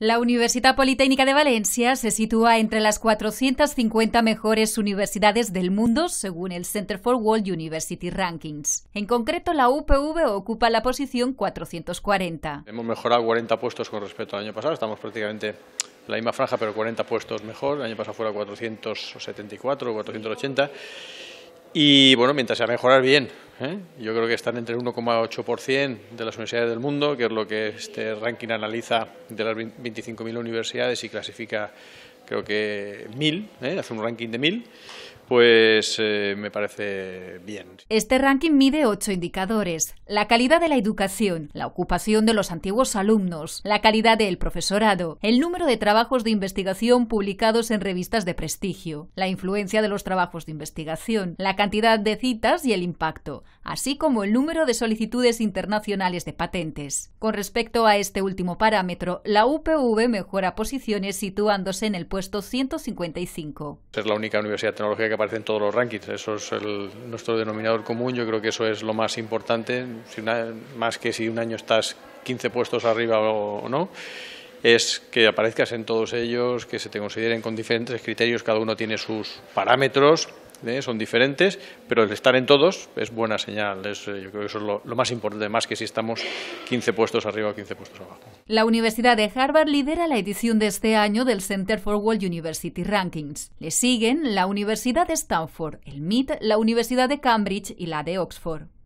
La Universidad Politécnica de Valencia se sitúa entre las 450 mejores universidades del mundo según el Center for World University Rankings. En concreto, la UPV ocupa la posición 440. Hemos mejorado 40 puestos con respecto al año pasado, estamos prácticamente en la misma franja, pero 40 puestos mejor. El año pasado fuera 474 o 480 y bueno, mientras a mejorar bien. ¿eh? Yo creo que están entre 1,8% de las universidades del mundo, que es lo que este ranking analiza de las 25.000 universidades y clasifica, creo que, 1.000, ¿eh? hace un ranking de 1.000 pues eh, me parece bien. Este ranking mide ocho indicadores. La calidad de la educación, la ocupación de los antiguos alumnos, la calidad del profesorado, el número de trabajos de investigación publicados en revistas de prestigio, la influencia de los trabajos de investigación, la cantidad de citas y el impacto, así como el número de solicitudes internacionales de patentes. Con respecto a este último parámetro, la UPV mejora posiciones situándose en el puesto 155. Es la única universidad tecnológica ...aparecen todos los rankings. Eso es nuestro denominador común. Yo creo que eso es lo más importante, más que si un año estás 15 puestos arriba o no es que aparezcas en todos ellos, que se te consideren con diferentes criterios, cada uno tiene sus parámetros, ¿eh? son diferentes, pero el estar en todos es buena señal. Es, eh, yo creo que eso es lo, lo, más importante, más que si estamos 15 puestos arriba o 15 puestos abajo. La Universidad de Harvard lidera la edición de este año del Center for World University Rankings. Le siguen la Universidad de Stanford, el MIT, la Universidad de Cambridge y la de Oxford.